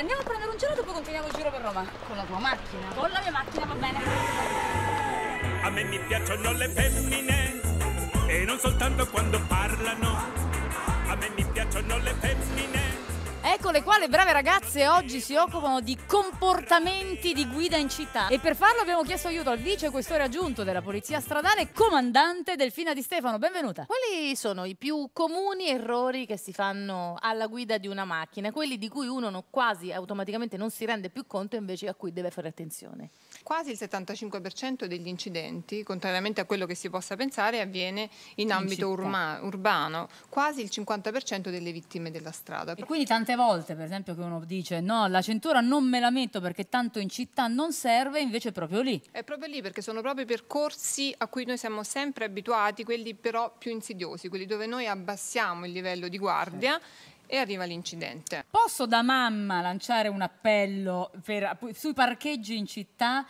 andiamo a prendere un gelato e poi continuiamo il giro per Roma. Con la tua macchina? Con la mia macchina, va bene. A me mi piacciono le femmine e non soltanto quando parlano. A me mi piacciono le femmine. Eccole qua, le brave ragazze oggi si occupano di comportamenti di guida in città e per farlo abbiamo chiesto aiuto al vice questore aggiunto della Polizia Stradale, comandante Delfina Di Stefano, benvenuta. Quali sono i più comuni errori che si fanno alla guida di una macchina, quelli di cui uno non, quasi automaticamente non si rende più conto e invece a cui deve fare attenzione? Quasi il 75% degli incidenti, contrariamente a quello che si possa pensare, avviene in, in ambito urma, urbano, quasi il 50% delle vittime della strada. E quindi tante volte, per esempio, che uno dice no, la cintura non me la metto perché tanto in città non serve, invece è proprio lì. È proprio lì perché sono proprio i percorsi a cui noi siamo sempre abituati, quelli però più insidiosi, quelli dove noi abbassiamo il livello di guardia. Sì e arriva l'incidente. Posso da mamma lanciare un appello per, sui parcheggi in città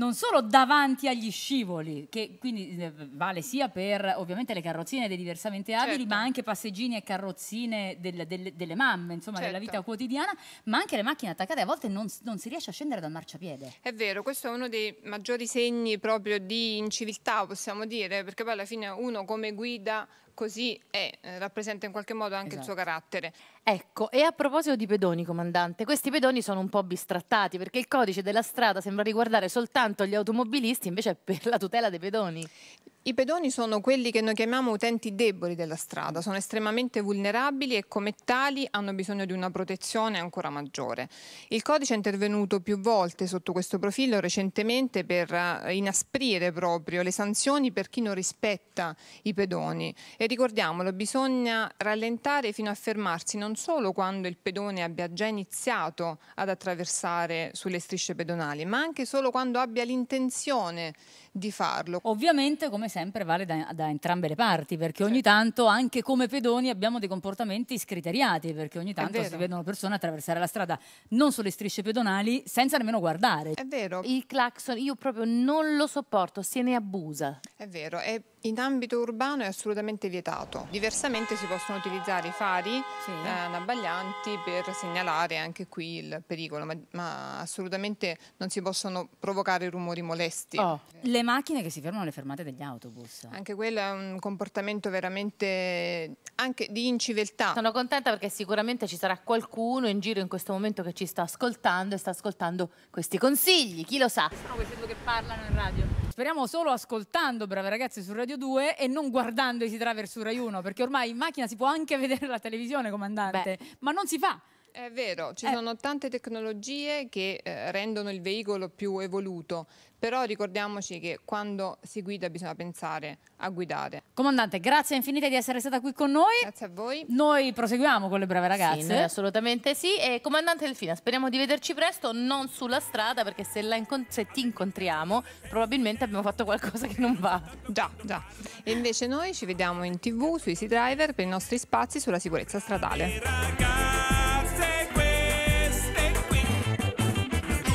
non solo davanti agli scivoli, che quindi eh, vale sia per ovviamente le carrozzine dei diversamente abili, certo. ma anche passeggini e carrozzine del, del, delle mamme, insomma, certo. della vita quotidiana, ma anche le macchine attaccate a volte non, non, si riesce a scendere dal marciapiede. È vero, questo è uno dei maggiori segni proprio di inciviltà, possiamo dire, perché poi alla fine uno come guida così è, eh, rappresenta in qualche modo anche esatto. il suo esatto. carattere. Ecco, e a proposito di pedoni, comandante, questi pedoni sono un po' bistrattati perché il codice della strada sembra riguardare soltanto gli automobilisti, invece è per la tutela dei pedoni. I pedoni sono quelli che noi chiamiamo utenti deboli della strada, sono estremamente vulnerabili e come tali hanno bisogno di una protezione ancora maggiore. Il codice è intervenuto più volte sotto questo profilo recentemente per eh, inasprire proprio le sanzioni per chi non rispetta i pedoni e ricordiamolo, bisogna rallentare fino a fermarsi non solo quando il pedone abbia già iniziato ad attraversare sulle strisce pedonali, ma anche solo quando abbia l'intenzione di farlo. Ovviamente come sempre vale da, da, entrambe le parti, perché ogni tanto anche come pedoni abbiamo dei comportamenti scriteriati, perché ogni tanto si vedono persone attraversare la strada non sulle strisce pedonali senza nemmeno guardare. È vero. Il clacson io proprio non lo sopporto, se ne abusa. È vero, e in ambito urbano è assolutamente vietato, diversamente si possono utilizzare i fari sì. eh, abbaglianti per segnalare anche qui il pericolo, ma, ma, assolutamente non si possono provocare rumori molesti. Oh. Le macchine che si fermano alle fermate degli autobus. Anche quello è un comportamento veramente anche di inciviltà. Sono contenta perché sicuramente ci sarà qualcuno in giro in questo momento che ci sta ascoltando e sta ascoltando questi consigli, chi lo sa. Sono questi due che parlano in radio. Speriamo solo ascoltando Brave Ragazze su Radio 2 e non guardando i Traver su Rai 1, perché ormai in macchina si può anche vedere la televisione, comandante, Beh. ma non si fa. È vero, ci eh. sono tante tecnologie che eh, rendono il veicolo più evoluto, però ricordiamoci che quando si guida bisogna pensare a guidare. Comandante, grazie infinite di essere stata qui con noi. Grazie a voi. Noi proseguiamo con le brave ragazze. Sì, assolutamente sì. E comandante Delfina, speriamo di vederci presto, non sulla strada, perché se, se, ti incontriamo probabilmente abbiamo fatto qualcosa che non va. Già, già. E invece noi ci vediamo in tv, su Easy Driver, per i nostri spazi sulla sicurezza stradale.